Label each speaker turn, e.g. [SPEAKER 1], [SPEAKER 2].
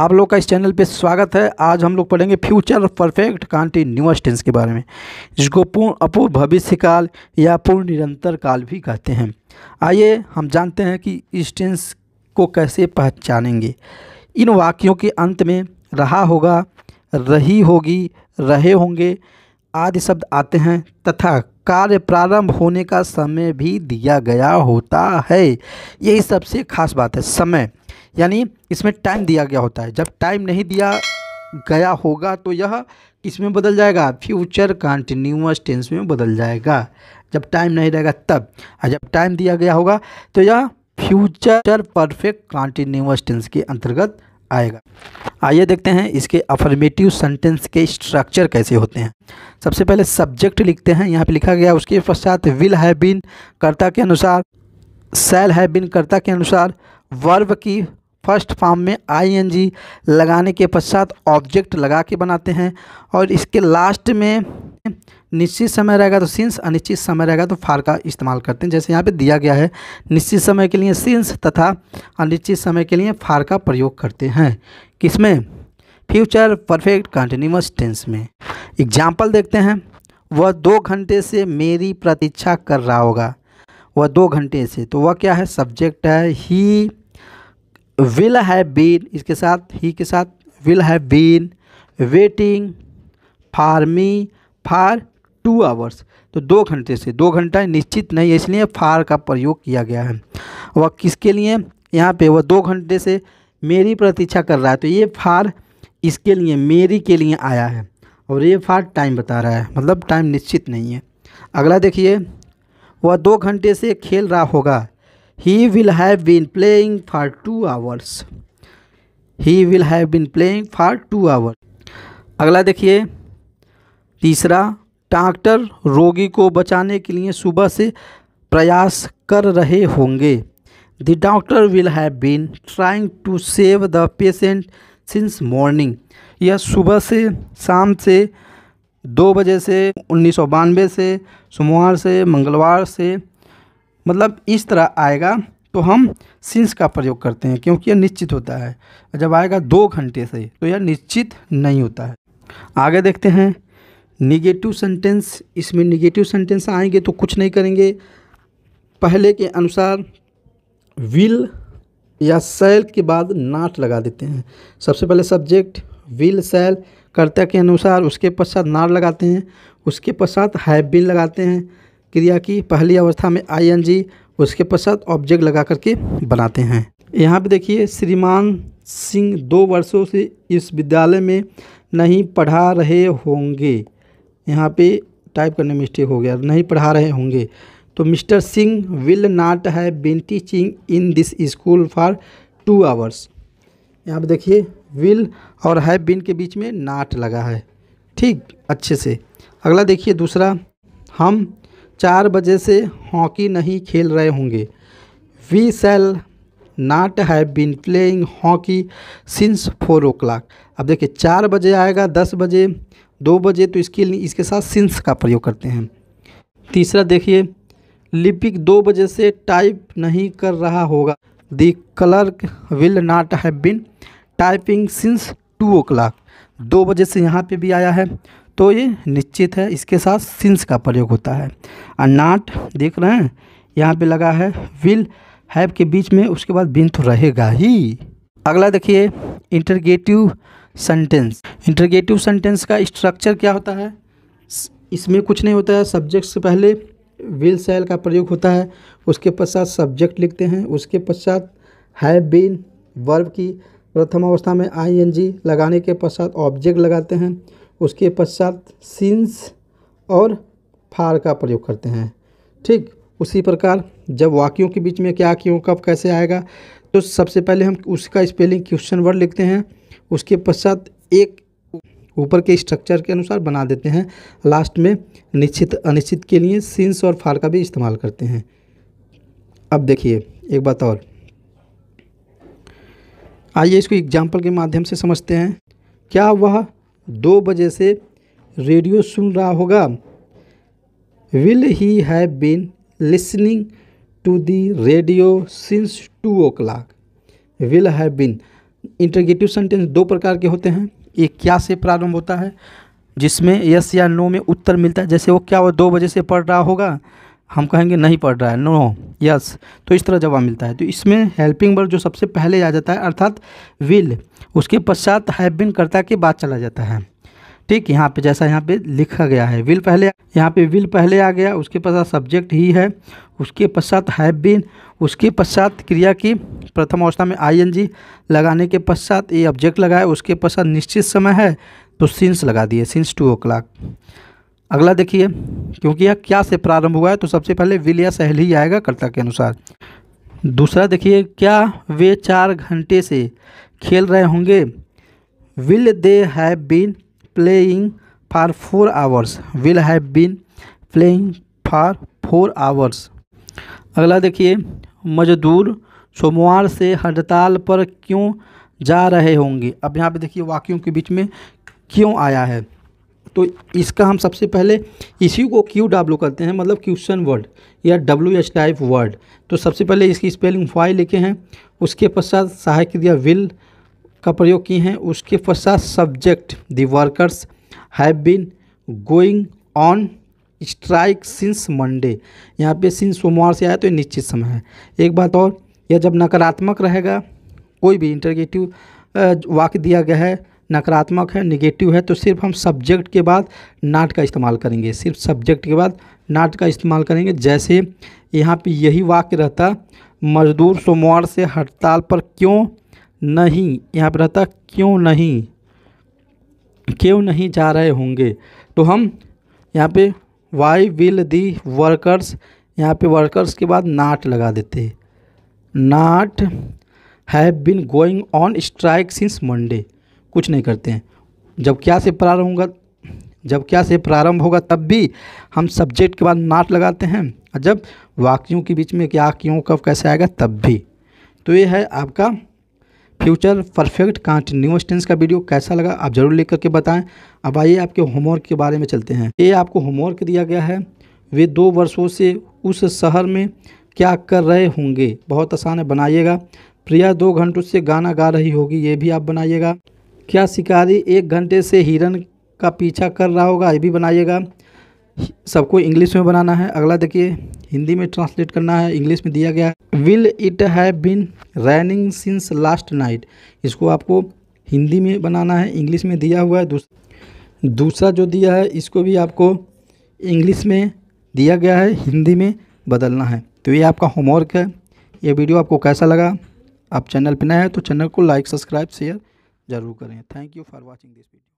[SPEAKER 1] आप लोग का इस चैनल पे स्वागत है आज हम लोग पढ़ेंगे फ्यूचर परफेक्ट कॉन्टिन्यूस टेंस के बारे में जिसको पूर्ण अपूर्व भविष्य काल या पूर्ण निरंतर काल भी कहते हैं आइए हम जानते हैं कि इस टेंस को कैसे पहचानेंगे इन वाक्यों के अंत में रहा होगा रही होगी रहे होंगे आदि शब्द आते हैं तथा कार्य प्रारंभ होने का समय भी दिया गया होता है यही सबसे खास बात है समय यानी इसमें टाइम दिया गया होता है जब टाइम नहीं दिया गया होगा तो यह किस में बदल जाएगा फ्यूचर कंटिन्यूस टेंस में बदल जाएगा जब टाइम नहीं रहेगा तब और जब टाइम दिया गया होगा तो यह फ्यूचर परफेक्ट कंटिन्यूस टेंस के अंतर्गत आएगा आइए देखते हैं इसके अफर्मेटिव सेंटेंस के स्ट्रक्चर कैसे होते हैं सबसे पहले सब्जेक्ट लिखते हैं यहाँ पे लिखा गया उसके पश्चात विल है बिन कर्ता के अनुसार सेल है बिन कर्ता के अनुसार वर्ब की फर्स्ट फॉर्म में आईएनजी लगाने के पश्चात ऑब्जेक्ट लगा के बनाते हैं और इसके लास्ट में निश्चित समय रहेगा तो सिंस अनिश्चित समय रहेगा तो फार का इस्तेमाल करते हैं जैसे यहाँ पे दिया गया है निश्चित समय के लिए सिंस तथा अनिश्चित समय के लिए फार का प्रयोग करते हैं किसमें फ्यूचर परफेक्ट कंटिन्यूस टेंस में एग्जाम्पल देखते हैं वह दो घंटे से मेरी प्रतीक्षा कर रहा होगा वह दो घंटे से तो वह क्या है सब्जेक्ट है ही विल हैव बीन इसके साथ ही के साथ will have been waiting for me for two hours तो दो घंटे से दो घंटा निश्चित नहीं है इसलिए फार का प्रयोग किया गया है वह किसके लिए यहाँ पे वह दो घंटे से मेरी प्रतीक्षा कर रहा है तो ये फार इसके लिए मेरी के लिए आया है और ये फार टाइम बता रहा है मतलब टाइम निश्चित नहीं है अगला देखिए वह दो घंटे से खेल रहा होगा He will have been playing for two hours. He will have been playing for two hours. अगला देखिए तीसरा डॉक्टर रोगी को बचाने के लिए सुबह से प्रयास कर रहे होंगे the doctor will have been trying to save the patient since morning यह सुबह से शाम से दो बजे से उन्नीस से सोमवार से मंगलवार से मतलब इस तरह आएगा तो हम सिंस का प्रयोग करते हैं क्योंकि यह निश्चित होता है जब आएगा दो घंटे से तो यह निश्चित नहीं होता है आगे देखते हैं निगेटिव सेंटेंस इसमें निगेटिव सेंटेंस आएंगे तो कुछ नहीं करेंगे पहले के अनुसार विल या सेल के बाद नाट लगा देते हैं सबसे पहले सब्जेक्ट विल सेल कर्ता के अनुसार उसके पश्चात नाट लगाते हैं उसके पश्चात हैव बिन लगाते हैं क्रिया की पहली अवस्था में आईएनजी उसके पश्चात ऑब्जेक्ट लगा करके बनाते हैं यहाँ पे देखिए श्रीमान सिंह दो वर्षों से इस विद्यालय में नहीं पढ़ा रहे होंगे यहाँ पे टाइप करने में मिस्टेक हो गया नहीं पढ़ा रहे होंगे तो mister Singh will not have been teaching in this school for two hours यहाँ पर देखिए विल और है बीन के बीच में नाट लगा है ठीक अच्छे से अगला देखिए दूसरा हम चार बजे से हॉकी नहीं खेल रहे होंगे we shall not have been playing hockey since four o'clock अब देखिए चार बजे आएगा दस बजे दो बजे तो इसके लिए इसके साथ सिंस का प्रयोग करते हैं तीसरा देखिए लिपिक दो बजे से टाइप नहीं कर रहा होगा the clerk will not have been typing since two o'clock दो बजे से यहाँ पे भी आया है तो ये निश्चित है इसके साथ सिंस का प्रयोग होता है और नाट देख रहे हैं यहाँ पे लगा है विल हैव के बीच में उसके बाद बिन तो रहेगा ही अगला देखिए इंटरगेटिव सेंटेंस इंटरगेटिव सेंटेंस का स्ट्रक्चर क्या होता है इसमें कुछ नहीं होता है सब्जेक्ट से पहले विल सेल का प्रयोग होता है उसके पश्चात सब्जेक्ट लिखते हैं उसके पश्चात हैव बीन वर्ब की प्रथम अवस्था में आईएनजी लगाने के पश्चात ऑब्जेक्ट लगाते हैं उसके पश्चात सिंस और फार का प्रयोग करते हैं ठीक उसी प्रकार जब वाक्यों के बीच में क्या क्यों कब कैसे आएगा तो सबसे पहले हम उसका स्पेलिंग क्वेश्चन वर्ड लिखते हैं उसके पश्चात एक ऊपर के स्ट्रक्चर के अनुसार बना देते हैं लास्ट में निश्चित अनिश्चित के लिए सिंस और फार का भी इस्तेमाल करते हैं अब देखिए एक बात और आइए इसको एग्जाम्पल के माध्यम से समझते हैं क्या वह दो बजे से रेडियो सुन रहा होगा will he have been listening to the radio since two o'clock will have been interrogative sentence दो प्रकार के होते हैं एक क्या से प्रारंभ होता है जिसमें यस या नो में उत्तर मिलता है जैसे वो क्या वो दो बजे से पढ़ रहा होगा हम कहेंगे नहीं पढ़ रहा है नो यस तो इस तरह जवाब मिलता है तो इसमें हेल्पिंग वर्ब जो सबसे पहले आ जाता है अर्थात विल उसके पश्चात हैव बिन करता के बाद चला जाता है ठीक यहाँ पे जैसा यहाँ पे लिखा गया है विल पहले यहाँ पे विल पहले आ गया उसके पश्चात सब्जेक्ट ही है उसके पश्चात हैव बिन उसके पश्चात क्रिया की प्रथम अवस्था में आईएनजी लगाने के पश्चात ये ऑब्जेक्ट लगाया उसके पश्चात निश्चित समय है तो सिंस लगा दिए सिंस टू ओ क्लाक अगला देखिए क्योंकि यह क्या से प्रारंभ हुआ है तो सबसे पहले विल या सहल ही आएगा कर्ता के अनुसार दूसरा देखिए क्या वे चार घंटे से खेल रहे होंगे will they have been playing for four hours will have been playing for four hours अगला देखिए मजदूर सोमवार से हड़ताल पर क्यों जा रहे होंगे अब यहाँ पे देखिए वाक्यों के बीच में क्यों आया है तो इसका हम सबसे पहले इसी को क्यू डब्ल्यू करते हैं मतलब क्वेश्चन वर्ड या डब्ल्यू एच टाइप वर्ड तो सबसे पहले इसकी स्पेलिंग वाई लिखे हैं उसके पश्चात सहायक दिया विल का प्रयोग किए हैं उसके पश्चात subject the workers have been going on strike since Monday यहाँ पे सिंस सोमवार से आया तो निश्चित समय है एक बात और यह जब नकारात्मक रहेगा कोई भी इंटरगेटिव वाक्य दिया गया है नकारात्मक है निगेटिव है तो सिर्फ हम सब्जेक्ट के बाद नाट का इस्तेमाल करेंगे सिर्फ सब्जेक्ट के बाद नाट का इस्तेमाल करेंगे जैसे यहाँ पे यही वाक्य रहता मजदूर सोमवार से हड़ताल पर क्यों नहीं यहाँ पर रहता क्यों नहीं क्यों नहीं जा रहे होंगे तो हम यहाँ पे वाई विल दी वर्कर्स यहाँ पे वर्कर्स के बाद नाट लगा देते not have been going on strike since Monday कुछ नहीं करते हैं जब क्या से प्रारंभ होगा जब क्या से प्रारंभ होगा तब भी हम सब्जेक्ट के बाद नाट लगाते हैं और जब वाक्यों के बीच में क्या क्यों कब कैसे आएगा तब भी तो ये है आपका फ्यूचर परफेक्ट कॉन्टिन्यूस टेंस का वीडियो कैसा लगा आप ज़रूर लिख करके बताएं अब आइए आपके होमवर्क के बारे में चलते हैं ये आपको होमवर्क दिया गया है वे दो वर्षों से उस शहर में क्या कर रहे होंगे बहुत आसान है बनाइएगा प्रिया दो घंटों से गाना गा रही होगी ये भी आप बनाइएगा क्या शिकारी एक घंटे से हिरन का पीछा कर रहा होगा ये भी बनाइएगा सबको इंग्लिश में बनाना है अगला देखिए हिंदी में ट्रांसलेट करना है इंग्लिश में दिया गया है will it have been raining since last night इसको आपको हिंदी में बनाना है इंग्लिश में दिया हुआ है दूसरा जो दिया है इसको भी आपको इंग्लिश में दिया गया है हिंदी में बदलना है तो ये आपका होमवर्क है ये वीडियो आपको कैसा लगा आप चैनल पर नए हैं तो चैनल को लाइक सब्सक्राइब शेयर ज़रूर करें thank you for watching this video